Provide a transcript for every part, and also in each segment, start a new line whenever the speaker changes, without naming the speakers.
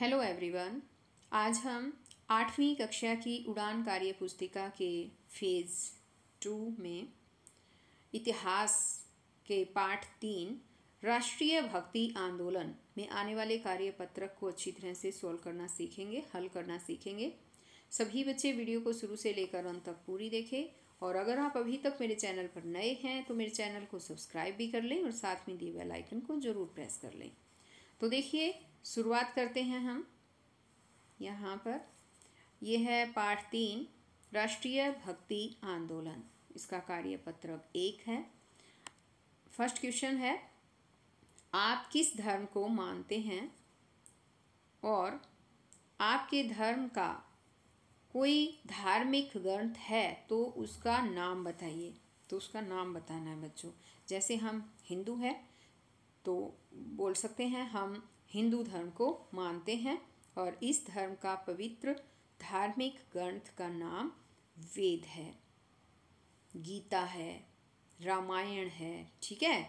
hello everyone आज हम आठवीं कक्षा की उड़ान कार्य पुस्तिका के फेज़ टू में इतिहास के पाठ तीन राष्ट्रीय भक्ति आंदोलन में आने वाले कार्य पत्रक को अच्छी तरह से सॉल्व करना सीखेंगे हल करना सीखेंगे सभी बच्चे वीडियो को शुरू से लेकर अंत तक पूरी देखें और अगर आप अभी तक मेरे चैनल पर नए हैं तो मेरे चैनल को सब्सक्राइब भी कर लें और साथ में दिए बेल आइकन को ज़रूर प्रेस कर लें तो देखिए शुरुआत करते हैं हम यहाँ पर यह है पाठ तीन राष्ट्रीय भक्ति आंदोलन इसका कार्यपत्रक एक है फर्स्ट क्वेश्चन है आप किस धर्म को मानते हैं और आपके धर्म का कोई धार्मिक ग्रंथ है तो उसका नाम बताइए तो उसका नाम बताना है बच्चों जैसे हम हिंदू हैं तो बोल सकते हैं हम हिंदू धर्म को मानते हैं और इस धर्म का पवित्र धार्मिक ग्रंथ का नाम वेद है गीता है रामायण है ठीक है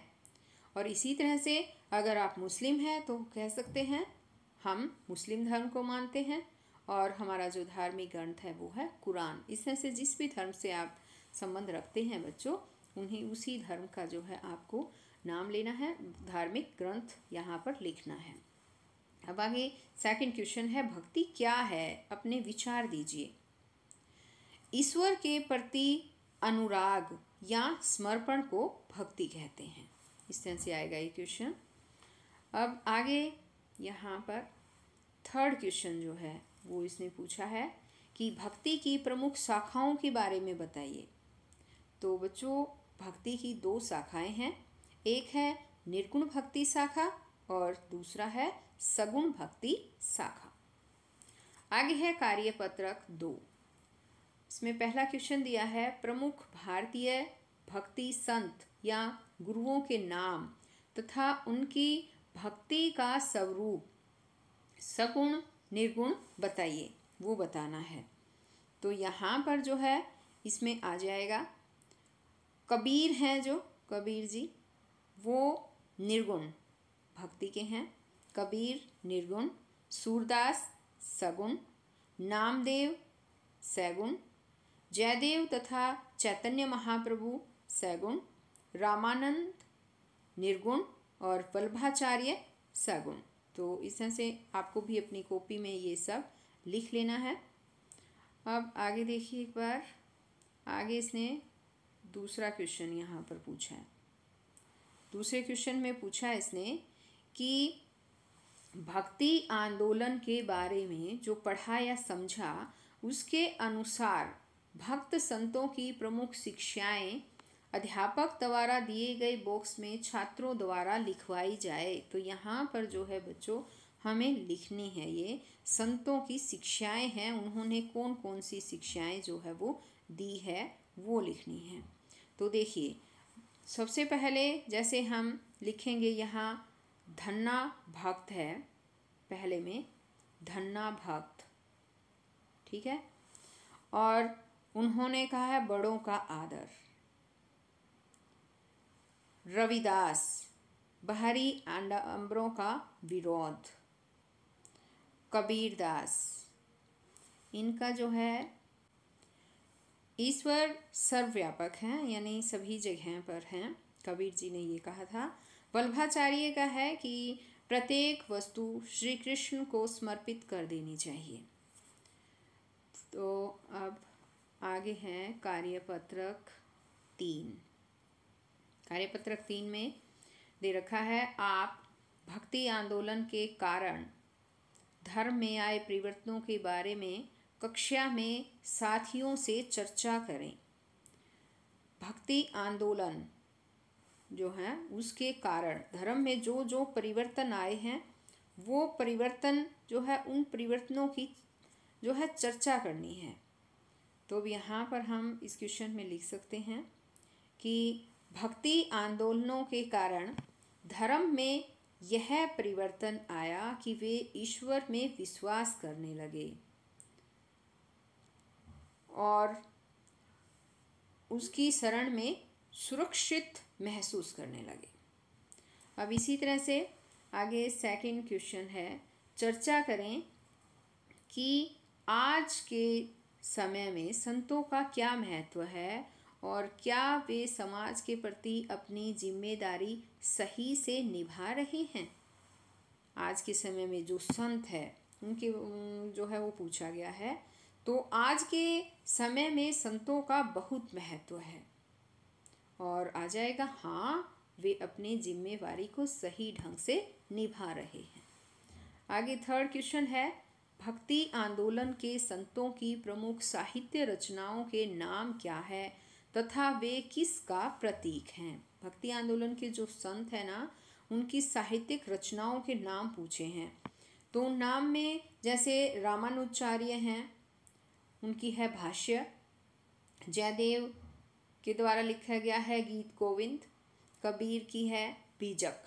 और इसी तरह से अगर आप मुस्लिम हैं तो कह सकते हैं हम मुस्लिम धर्म को मानते हैं और हमारा जो धार्मिक ग्रंथ है वो है कुरान इस तरह से जिस भी धर्म से आप संबंध रखते हैं बच्चों उन्हें उसी धर्म का जो है आपको नाम लेना है धार्मिक ग्रंथ यहाँ पर लिखना है अब आगे सेकंड क्वेश्चन है भक्ति क्या है अपने विचार दीजिए ईश्वर के प्रति अनुराग या समर्पण को भक्ति कहते हैं इस तरह से आएगा ये क्वेश्चन अब आगे यहाँ पर थर्ड क्वेश्चन जो है वो इसने पूछा है कि भक्ति की प्रमुख शाखाओं के बारे में बताइए तो बच्चों भक्ति की दो शाखाएं हैं एक है निर्गुण भक्ति शाखा और दूसरा है सगुण भक्ति शाखा आगे है कार्यपत्रक दो इसमें पहला क्वेश्चन दिया है प्रमुख भारतीय भक्ति संत या गुरुओं के नाम तथा उनकी भक्ति का स्वरूप सगुण निर्गुण बताइए वो बताना है तो यहाँ पर जो है इसमें आ जाएगा कबीर हैं जो कबीर जी वो निर्गुण भक्ति के हैं कबीर निर्गुण सूरदास सगुण नामदेव सैगुण जयदेव तथा चैतन्य महाप्रभु सैगुण रामानंद निर्गुण और वल्भाचार्य सगुण तो इस तरह से आपको भी अपनी कॉपी में ये सब लिख लेना है अब आगे देखिए एक बार आगे इसने दूसरा क्वेश्चन यहाँ पर पूछा है दूसरे क्वेश्चन में पूछा है इसने कि भक्ति आंदोलन के बारे में जो पढ़ा या समझा उसके अनुसार भक्त संतों की प्रमुख शिक्षाएं अध्यापक द्वारा दिए गए बॉक्स में छात्रों द्वारा लिखवाई जाए तो यहाँ पर जो है बच्चों हमें लिखनी है ये संतों की शिक्षाएं हैं उन्होंने कौन कौन सी शिक्षाएं जो है वो दी है वो लिखनी है तो देखिए सबसे पहले जैसे हम लिखेंगे यहाँ धन्ना भक्त है पहले में धन्ना भक्त ठीक है और उन्होंने कहा है बड़ों का आदर रविदास बाहरी अंबरों का विरोध कबीरदास इनका जो है ईश्वर सर्वव्यापक हैं यानी सभी जगह पर हैं कबीर जी ने ये कहा था वल्भाचार्य का है कि प्रत्येक वस्तु श्री कृष्ण को समर्पित कर देनी चाहिए तो अब आगे हैं कार्यपत्रक तीन कार्यपत्रक तीन में दे रखा है आप भक्ति आंदोलन के कारण धर्म में आए परिवर्तनों के बारे में कक्षा में साथियों से चर्चा करें भक्ति आंदोलन जो हैं उसके कारण धर्म में जो जो परिवर्तन आए हैं वो परिवर्तन जो है उन परिवर्तनों की जो है चर्चा करनी है तो अब यहाँ पर हम इस क्वेश्चन में लिख सकते हैं कि भक्ति आंदोलनों के कारण धर्म में यह परिवर्तन आया कि वे ईश्वर में विश्वास करने लगे और उसकी शरण में सुरक्षित महसूस करने लगे अब इसी तरह से आगे सेकंड क्वेश्चन है चर्चा करें कि आज के समय में संतों का क्या महत्व है और क्या वे समाज के प्रति अपनी जिम्मेदारी सही से निभा रहे हैं आज के समय में जो संत है उनके जो है वो पूछा गया है तो आज के समय में संतों का बहुत महत्व है और आ जाएगा हाँ वे अपनी जिम्मेवारी को सही ढंग से निभा रहे हैं आगे थर्ड क्वेश्चन है भक्ति आंदोलन के संतों की प्रमुख साहित्य रचनाओं के नाम क्या है तथा वे किसका प्रतीक हैं भक्ति आंदोलन के जो संत हैं ना उनकी साहित्यिक रचनाओं के नाम पूछे हैं तो उन नाम में जैसे रामानुचार्य हैं उनकी है भाष्य जयदेव के द्वारा लिखा गया है गीत गोविंद कबीर की है बीजक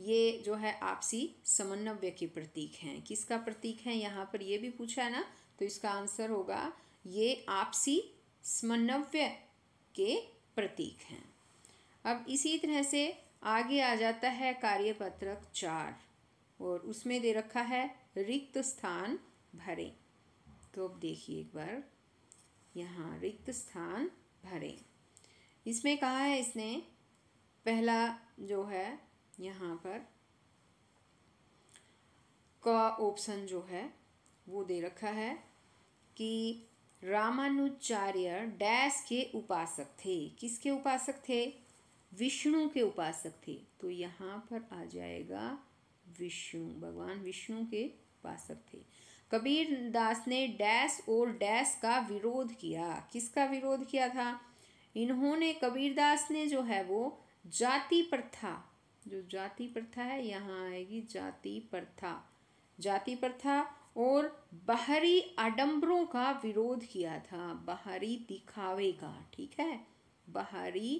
ये जो है आपसी समन्वय के प्रतीक हैं किसका प्रतीक है यहाँ पर ये भी पूछा है ना तो इसका आंसर होगा ये आपसी समन्वय के प्रतीक हैं अब इसी तरह से आगे आ जाता है कार्यपत्रक चार और उसमें दे रखा है रिक्त स्थान भरें तो अब देखिए एक बार यहाँ रिक्त स्थान भरें इसमें कहा है इसने पहला जो है यहाँ पर का ऑप्शन जो है वो दे रखा है कि रामानुचार्य डैश के उपासक थे किसके उपासक थे विष्णु के उपासक थे तो यहाँ पर आ जाएगा विष्णु भगवान विष्णु के उपासक थे कबीर दास ने डैस और डैस का विरोध किया किसका विरोध किया था इन्होंने कबीर दास ने जो है वो जाति प्रथा जो जाति प्रथा है यहाँ आएगी जाति प्रथा जाति प्रथा और बाहरी आडम्बरों का विरोध किया था बाहरी दिखावे का ठीक है बाहरी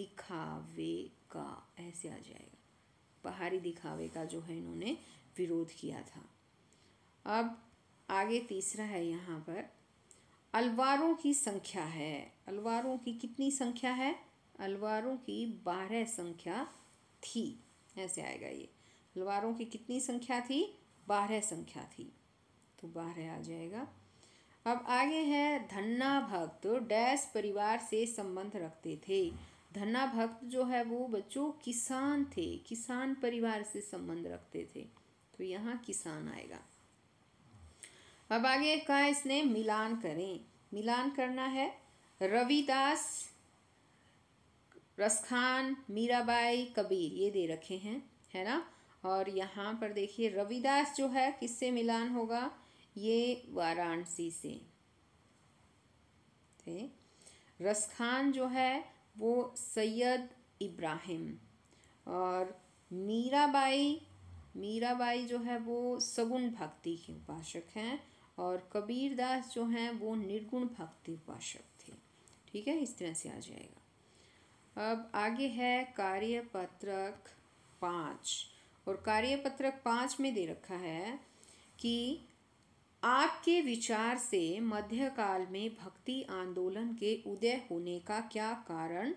दिखावे का ऐसे आ जाएगा बाहरी दिखावे का जो है इन्होंने विरोध किया था अब आगे तीसरा है यहाँ पर अलवारों की संख्या है अलवारों की कितनी संख्या है अलवारों की बारह संख्या थी ऐसे आएगा ये अलवारों की कितनी संख्या थी बारह संख्या थी तो बारह आ जाएगा अब आगे है धन्ना भक्त डैश परिवार से संबंध रखते थे धन्ना भक्त जो है वो बच्चों किसान थे किसान परिवार से संबंध रखते थे तो यहाँ किसान आएगा अब आगे कहा इसने मिलान करें मिलान करना है रविदास रसखान मीराबाई कबीर ये दे रखे हैं है ना और यहाँ पर देखिए रविदास जो है किससे मिलान होगा ये वाराणसी से थे रसखान जो है वो सैयद इब्राहिम और मीराबाई मीराबाई जो है वो सगुन भक्ति के उपासक हैं और कबीरदास जो हैं वो निर्गुण भक्ति उपासक थे ठीक है इस तरह से आ जाएगा अब आगे है कार्यपत्रक पाँच और कार्यपत्रक पाँच में दे रखा है कि आपके विचार से मध्यकाल में भक्ति आंदोलन के उदय होने का क्या कारण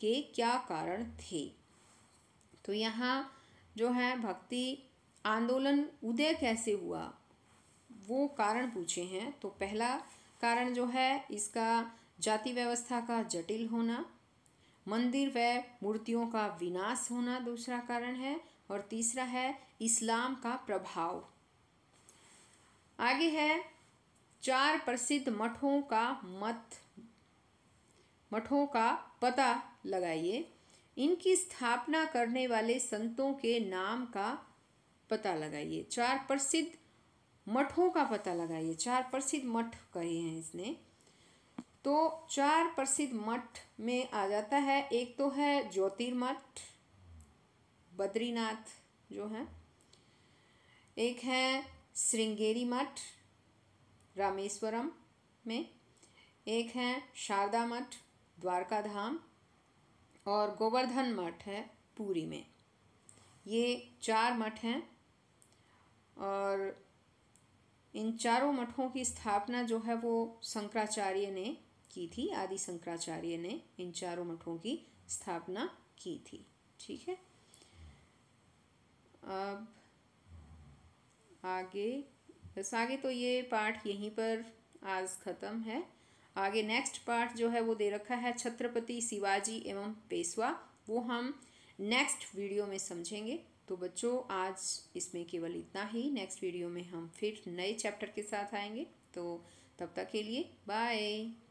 के क्या कारण थे तो यहाँ जो है भक्ति आंदोलन उदय कैसे हुआ वो कारण पूछे हैं तो पहला कारण जो है इसका जाति व्यवस्था का जटिल होना मंदिर व मूर्तियों का विनाश होना दूसरा कारण है और तीसरा है इस्लाम का प्रभाव आगे है चार प्रसिद्ध मठों का मत मठों का पता लगाइए इनकी स्थापना करने वाले संतों के नाम का पता लगाइए चार प्रसिद्ध मठों का पता लगाइए चार प्रसिद्ध मठ कहे हैं इसने तो चार प्रसिद्ध मठ में आ जाता है एक तो है ज्योतिर्मठ बद्रीनाथ जो है एक है श्रृंगेरी मठ रामेश्वरम में एक है शारदा मठ द्वारका धाम और गोवर्धन मठ है पूरी में ये चार मठ हैं और इन चारों मठों की स्थापना जो है वो शंकराचार्य ने की थी आदि शंकराचार्य ने इन चारों मठों की स्थापना की थी ठीक है अब आगे बस आगे तो ये पाठ यहीं पर आज ख़त्म है आगे नेक्स्ट पार्ट जो है वो दे रखा है छत्रपति शिवाजी एवं पेशवा वो हम नेक्स्ट वीडियो में समझेंगे तो बच्चों आज इसमें केवल इतना ही नेक्स्ट वीडियो में हम फिर नए चैप्टर के साथ आएंगे तो तब तक के लिए बाय